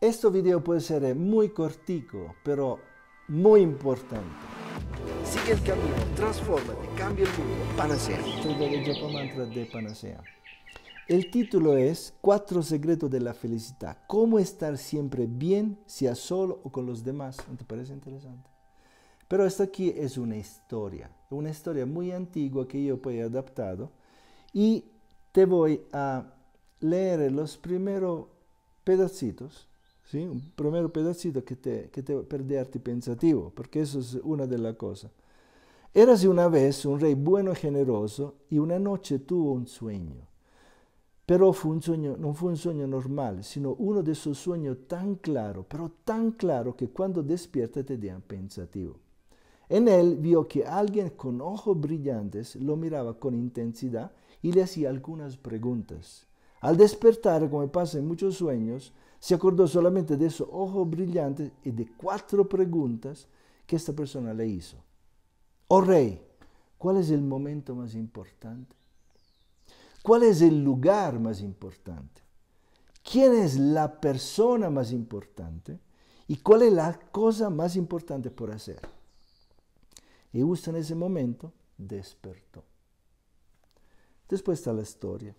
Este video puede ser eh, muy cortico, pero muy importante. Sigue el camino, transfórmate, cambia el mundo, Panacea. Soy de Panacea. El título es Cuatro secretos de la felicidad. ¿Cómo estar siempre bien, sea solo o con los demás? ¿No ¿Te parece interesante? Pero esto aquí es una historia, una historia muy antigua que yo pues he adaptado y te voy a leer los primeros pedacitos un primer pedacito que te, que te perderti pensativo, porque eso es una de las cosas. Érase una vez un rey bueno y generoso y una noche tuvo un sueño. Pero fue un sueño, no fue un sueño normal, sino uno de esos sueños tan claro, pero tan claro que cuando despierta te dejan pensativo. En él vio que alguien con ojos brillantes lo miraba con intensidad y le hacía algunas preguntas. Al despertar, como pasa en muchos sueños, se acordó solamente de esos ojos brillantes y de cuatro preguntas que esta persona le hizo. Oh rey, ¿cuál es el momento más importante? ¿Cuál es el lugar más importante? ¿Quién es la persona más importante? ¿Y cuál es la cosa más importante por hacer? Y justo en ese momento despertó. Después está la historia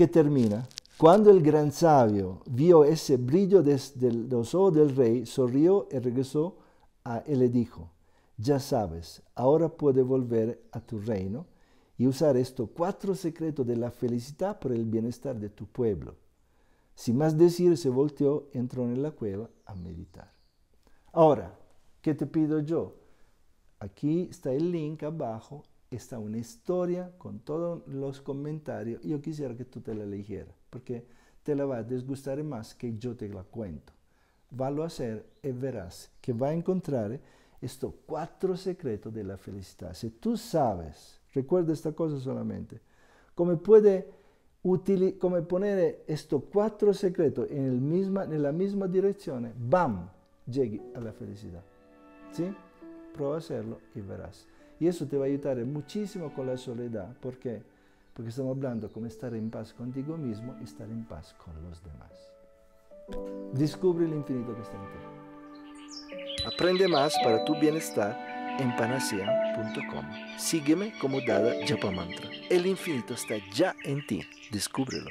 que termina. Cuando el gran sabio vio ese brillo desde los ojos del rey, sonrió y regresó a él y le dijo, ya sabes, ahora puedes volver a tu reino y usar estos cuatro secretos de la felicidad por el bienestar de tu pueblo. Sin más decir, se volteó, entró en la cueva a meditar. Ahora, ¿qué te pido yo? Aquí está el link abajo está una historia con todos los comentarios. Yo quisiera que tú te la leyeras, porque te la va a disgustar más que yo te la cuento. Valo a hacer y verás que va a encontrar estos cuatro secretos de la felicidad. Si tú sabes, recuerda esta cosa solamente, cómo puede poner estos cuatro secretos en, la misma dirección, ¡bam! Llegue a la felicidad. ¿Sí? Prueba a hacerlo y verás. Y eso te va a ayudar muchísimo con la soledad. ¿Por qué? Porque estamos hablando como estar en paz contigo mismo y estar en paz con los demás. Descubre el infinito que está en ti. Aprende más para tu bienestar en panacea.com. Sígueme como Dada Japamantra. El infinito está ya en ti. Descúbrelo.